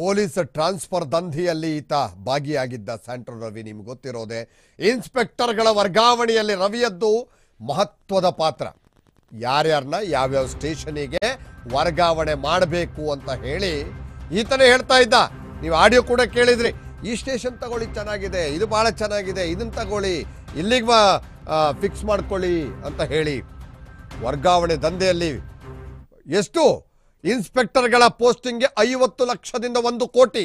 police transfer ದಂಧೆಯಲ್ಲಿ ಈತ ಭಾಗಿಯಾಗಿದ್ದ Santro Ravi ನಿಮ್ಗೆ ಗೊತ್ತಿರೋದೆ ಇನ್ಸ್ಪೆಕ್ಟರ್ಗಳ ವರ್ಗಾವಣೆಯಲ್ಲಿ ರವಿಯದ್ದು ಮಹತ್ವದ ಪಾತ್ರ ಯಾರ್ಯಾರನ್ನ ಯಾವ್ಯಾವ ಸ್ಟೇಷನಿಗೆ ವರ್ಗಾವಣೆ ಮಾಡಬೇಕು ಅಂತ ಹೇಳಿ ಈತನೇ ಹೇಳ್ತಾ ಇದ್ದ ನೀವು ಆಡಿಯೋ ಕೂಡ ಕೇಳಿದ್ರಿ ಈ ಸ್ಟೇಷನ್ ತಗೊಳ್ಳಿ ಚೆನ್ನಾಗಿದೆ ಇದು ಭಾಳ ಚೆನ್ನಾಗಿದೆ ಇದನ್ನು ತಗೊಳ್ಳಿ ಇಲ್ಲಿಗೆ ಫಿಕ್ಸ್ ಮಾಡ್ಕೊಳ್ಳಿ ಅಂತ ಹೇಳಿ ವರ್ಗಾವಣೆ ದಂಧೆಯಲ್ಲಿ ಎಷ್ಟು ಇನ್ಸ್ಪೆಕ್ಟರ್ಗಳ ಪೋಸ್ಟಿಂಗ್ಗೆ ಐವತ್ತು ಲಕ್ಷದಿಂದ ಒಂದು ಕೋಟಿ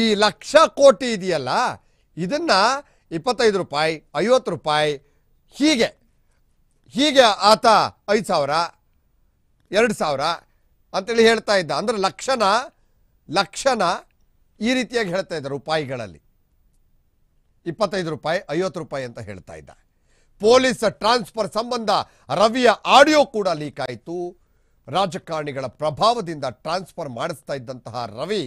ಈ ಲಕ್ಷ ಕೋಟಿ ಇದೆಯಲ್ಲ ಇದನ್ನ ಇಪ್ಪತ್ತೈದು ರೂಪಾಯಿ ಐವತ್ತು ರೂಪಾಯಿ ಹೀಗೆ ಹೀಗೆ ಆತ ಐದು ಸಾವಿರ ಎರಡು ಸಾವಿರ ಅಂತೇಳಿ ಹೇಳ್ತಾ ಇದ್ದ ಅಂದ್ರೆ ಲಕ್ಷನ ಲಕ್ಷನ ಈ ರೀತಿಯಾಗಿ ಹೇಳ್ತಾ ಇದ್ದ ರೂಪಾಯಿಗಳಲ್ಲಿ ಇಪ್ಪತ್ತೈದು ರೂಪಾಯಿ ಐವತ್ತು ರೂಪಾಯಿ ಅಂತ ಹೇಳ್ತಾ ಇದ್ದ ಪೊಲೀಸ್ ಟ್ರಾನ್ಸ್ಫರ್ ಸಂಬಂಧ ರವಿಯ ಆಡಿಯೋ ಕೂಡ ಲೀಕ್ ಆಯಿತು ರಾಜಕಾರಣಿಗಳ ಪ್ರಭಾವದಿಂದ ಟ್ರಾನ್ಸ್ಫರ್ ಮಾಡಿಸ್ತಾ ಇದ್ದಂತಹ ರವಿ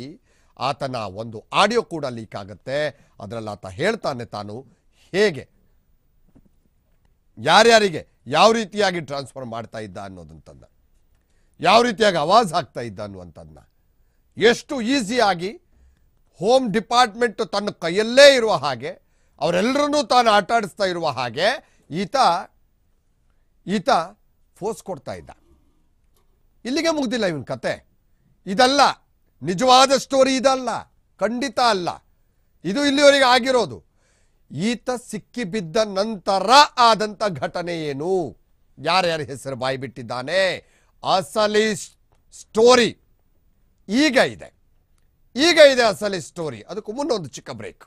ಆತನ ಒಂದು ಆಡಿಯೋ ಕೂಡ ಲೀಕ್ ಆಗುತ್ತೆ ಅದರಲ್ಲಿ ಆತ ಹೇಳ್ತಾನೆ ತಾನು ಹೇಗೆ ಯಾರ್ಯಾರಿಗೆ ಯಾವ ರೀತಿಯಾಗಿ ಟ್ರಾನ್ಸ್ಫರ್ ಮಾಡ್ತಾ ಇದ್ದ ಅನ್ನೋದಂತಂದ ಯಾವ ರೀತಿಯಾಗಿ ಅವಾಜ್ ಹಾಕ್ತಾ ಇದ್ದ ಅನ್ನುವಂಥದ್ದನ್ನ ಎಷ್ಟು ಈಸಿಯಾಗಿ ಹೋಮ್ ಡಿಪಾರ್ಟ್ಮೆಂಟ್ ತನ್ನ ಕೈಯಲ್ಲೇ ಇರುವ ಹಾಗೆ ಅವರೆಲ್ಲರನ್ನೂ ತಾನು ಆಟಾಡಿಸ್ತಾ ಇರುವ ಹಾಗೆ ಈತ ಈತ ಫೋರ್ಸ್ ಕೊಡ್ತಾ ಇದ್ದ ಇಲ್ಲಿಗೆ ಮುಗ್ದಿಲ್ಲ ಇವನ್ ಕತೆ ಇದಲ್ಲ ನಿಜವಾದ ಸ್ಟೋರಿ ಇದಲ್ಲ ಖಂಡಿತ ಅಲ್ಲ ಇದು ಇಲ್ಲಿವರೆಗೆ ಆಗಿರೋದು ಈತ ಸಿಕ್ಕಿಬಿದ್ದ ನಂತರ ಆದಂತ ಘಟನೆ ಏನು ಯಾರ್ಯಾರ ಹೆಸರು ಬಾಯಿ ಬಿಟ್ಟಿದ್ದಾನೆ ಅಸಲಿ ಸ್ಟೋರಿ ಈಗ ಇದೆ ಈಗ ಇದೆ ಅಸಲಿ ಸ್ಟೋರಿ ಅದಕ್ಕೂ ಮುನ್ನೊಂದು ಚಿಕ್ಕ ಬ್ರೇಕ್